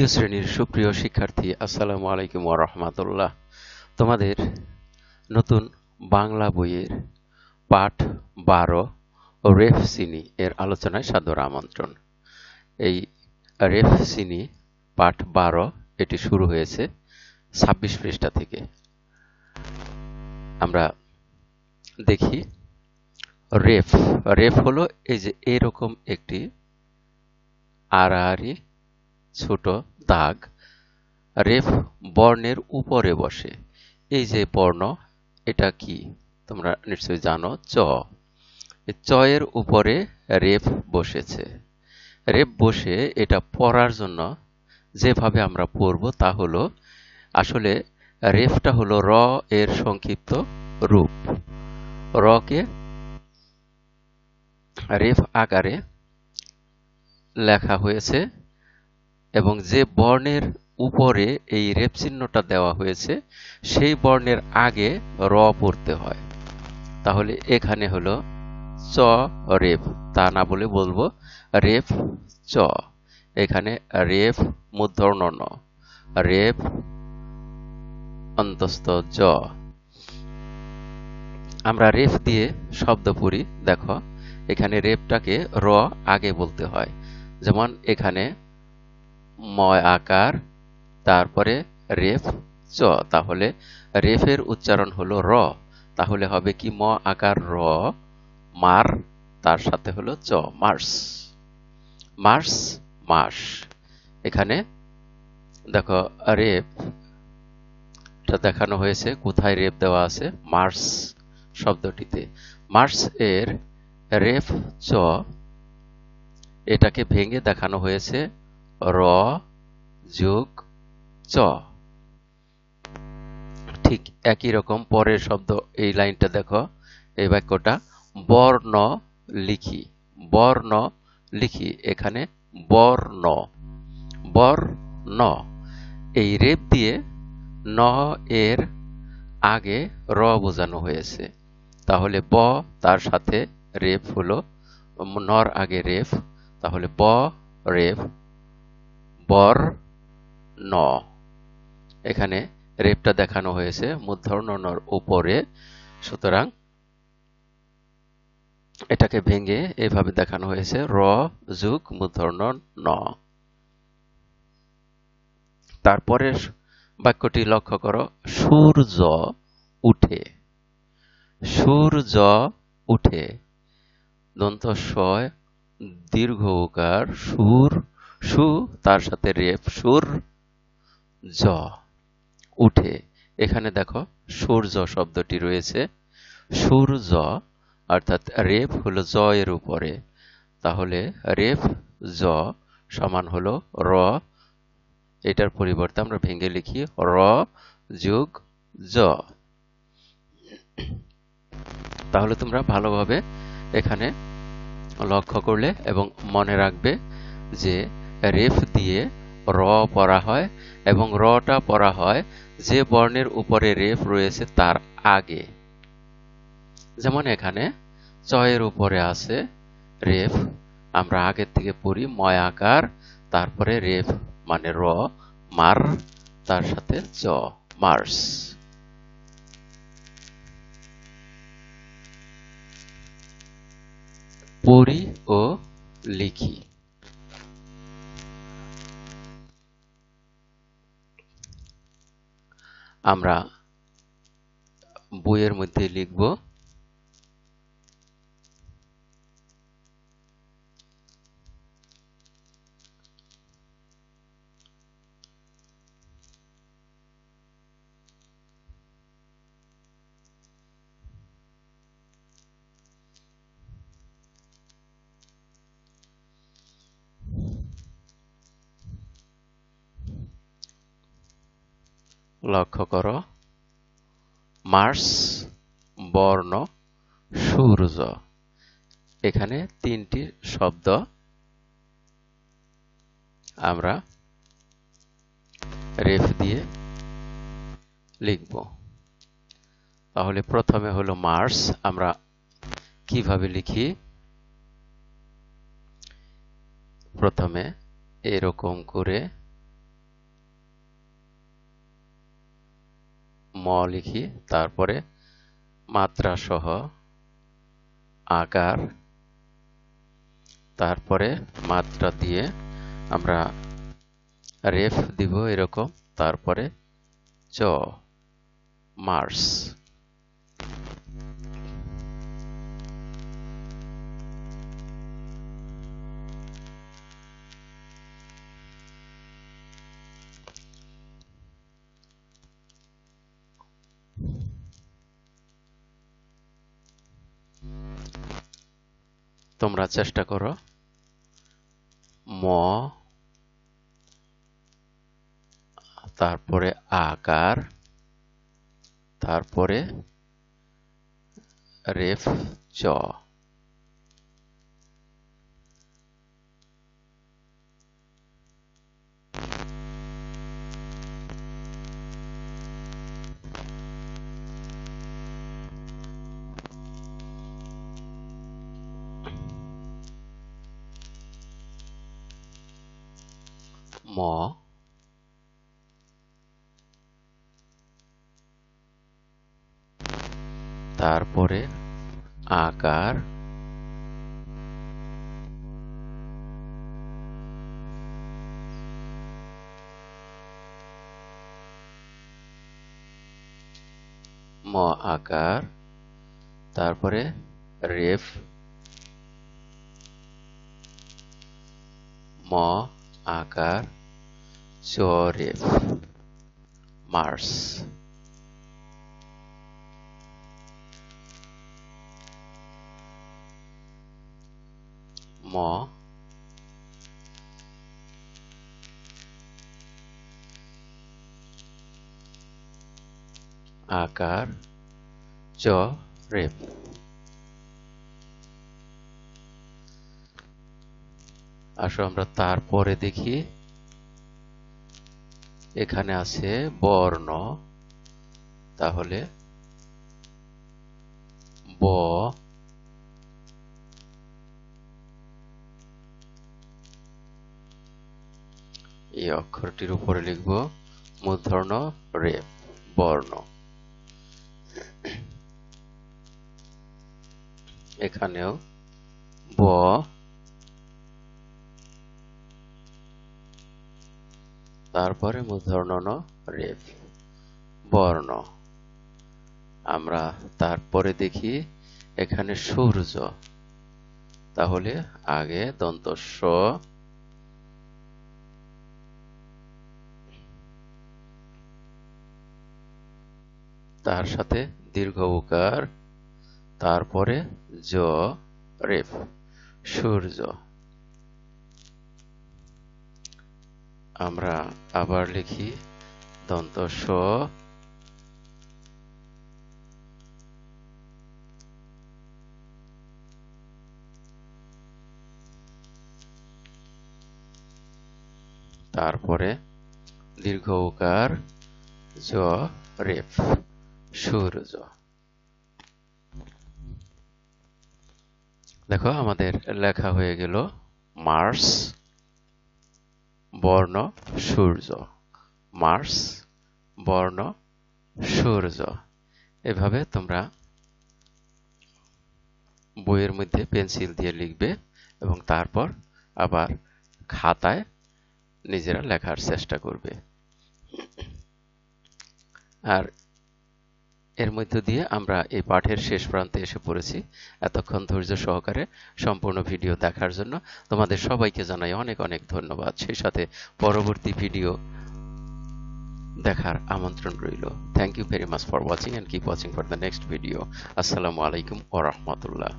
দ্বিতীয় শ্রেণীর সুপ্রিয় শিক্ষার্থী আসসালামু আলাইকুম রাহমাতুল্লাহ তোমাদের নতুন বাংলা বইয়ের পাঠ বারো ও রেফ সিনি এর আলোচনায় সাদর আমন্ত্রণ এই রেফ সিনি পাঠ বারো এটি শুরু হয়েছে ছাব্বিশ পৃষ্ঠা থেকে আমরা দেখি রেফ রেফ হলো এই যে এরকম একটি আড়াআড়ি ছোট দাগ রেফ বর্ণের উপরে বসে এই যে বর্ণ এটা কি তোমরা নিশ্চয়ই জানো চ চ এর উপরে রেফ বসেছে রেফ বসে এটা পড়ার জন্য যেভাবে আমরা পড়ব তা হলো আসলে রেফটা হলো র এর সংক্ষিপ্ত রূপ রকে রেফ আকারে লেখা হয়েছে এবং যে বর্ণের উপরে এই রেপ চিহ্নটা দেওয়া হয়েছে সেই বর্ণের আগে র পড়তে হয় তাহলে এখানে হলো চ রেফ তা না বলে বলবো রেফ চ এখানে রেফ মুদ্রণ ন রেফ অন্তস্ত জ আমরা রেফ দিয়ে শব্দ পড়ি দেখো এখানে রেফটাকে র আগে বলতে হয় যেমন এখানে ময় আকার তারপরে রেফ চ তাহলে রেফের উচ্চারণ হলো র তাহলে হবে কি ম আকার র মার তার সাথে হলো চ মার্স মার্স মাস এখানে দেখো রেপ দেখানো হয়েছে কোথায় রেপ দেওয়া আছে মার্স শব্দটিতে মার্স এর রেফ চ এটাকে ভেঙে দেখানো হয়েছে র যোগ চ ঠিক একই রকম পরের শব্দ এই লাইনটা দেখো এই বাক্যটা বর্ণ লিখি বর্ণ লিখি এখানে বর্ণ বর্ণ এই রেপ দিয়ে ন এর আগে র বোঝানো হয়েছে তাহলে ব তার সাথে রেফ হলো নর আগে রেফ তাহলে ব রেফ পর ন এখানে রেপটা দেখানো হয়েছে মূর্ধন্যর উপরে সুতরাং এটাকে ভেঙে এভাবে দেখানো হয়েছে র যুগ মূর্ধন্য ন তারপরে বাক্যটি লক্ষ্য করো সূর্য উঠে সূর্য উঠে দন্ত দীর্ঘ উকার সুর সু তার সাথে রেফ সুর জ উঠে এখানে দেখো সূর্য শব্দটি রয়েছে সুর জ অর্থাৎ রেফ হলো জ এর উপরে তাহলে রেফ জ সমান হলো র এটার পরিবর্তে আমরা ভেঙে লিখি র যোগ জ তাহলে তোমরা ভালোভাবে এখানে লক্ষ্য করলে এবং মনে রাখবে যে রেফ দিয়ে র পড়া হয় এবং রটা পড়া হয় যে বর্ণের উপরে রেফ রয়েছে তার আগে যেমন এখানে চয়ের উপরে আছে রেফ আমরা আগের থেকে পড়ি ময় আকার তারপরে রেফ মানে র মার তার সাথে চ মার্স পড়ি ও লিখি আমরা বয়ের মধ্যে লিখব লক্ষ্য করো মার্স বর্ণ সূর্য এখানে তিনটি শব্দ আমরা রেফ দিয়ে লিখব তাহলে প্রথমে হলো মার্স আমরা কিভাবে লিখি প্রথমে এরকম করে ম লিখি তারপরে মাত্রা সহ আকার তারপরে মাত্রা দিয়ে আমরা রেফ দিব এরকম তারপরে চ মার্স তোমরা চেষ্টা করো ম তারপরে আকার তারপরে রেফ চ তারপরে আকার ম আকার তারপরে রেফ ম আকার শরীফ মার্স ম আকার চ রেপ আসো আমরা তারপরে দেখি এখানে আছে বর্ণ তাহলে ব এই অক্ষরটির উপরে লিখব মূর্ধন্য রে বর্ণ এখানেও ব তারপরে মূর্ধন্য রেফ বর্ণ আমরা তারপরে দেখি এখানে সূর্য তাহলে আগে দন্ত তার সাথে দীর্ঘ উকার তারপরে জ রেফ সূর্য আমরা আবার লিখি দন্ত স তারপরে দীর্ঘ উকার জ রেফ সূর্য দেখো আমাদের লেখা হয়ে গেল মার্স বর্ণ সূর্য মার্স বর্ণ সূর্য এভাবে তোমরা বইয়ের মধ্যে পেন্সিল দিয়ে লিখবে এবং তারপর আবার খাতায় নিজেরা লেখার চেষ্টা করবে আর এর মধ্য দিয়ে আমরা এই পাঠের শেষ প্রান্তে এসে পড়েছি এতক্ষণ ধৈর্য সহকারে সম্পূর্ণ ভিডিও দেখার জন্য তোমাদের সবাইকে জানাই অনেক অনেক ধন্যবাদ সেই সাথে পরবর্তী ভিডিও দেখার আমন্ত্রণ রইল thank you very much for watching and keep watching for the next video আসসালামু আলাইকুম ওরহমতুল্লাহ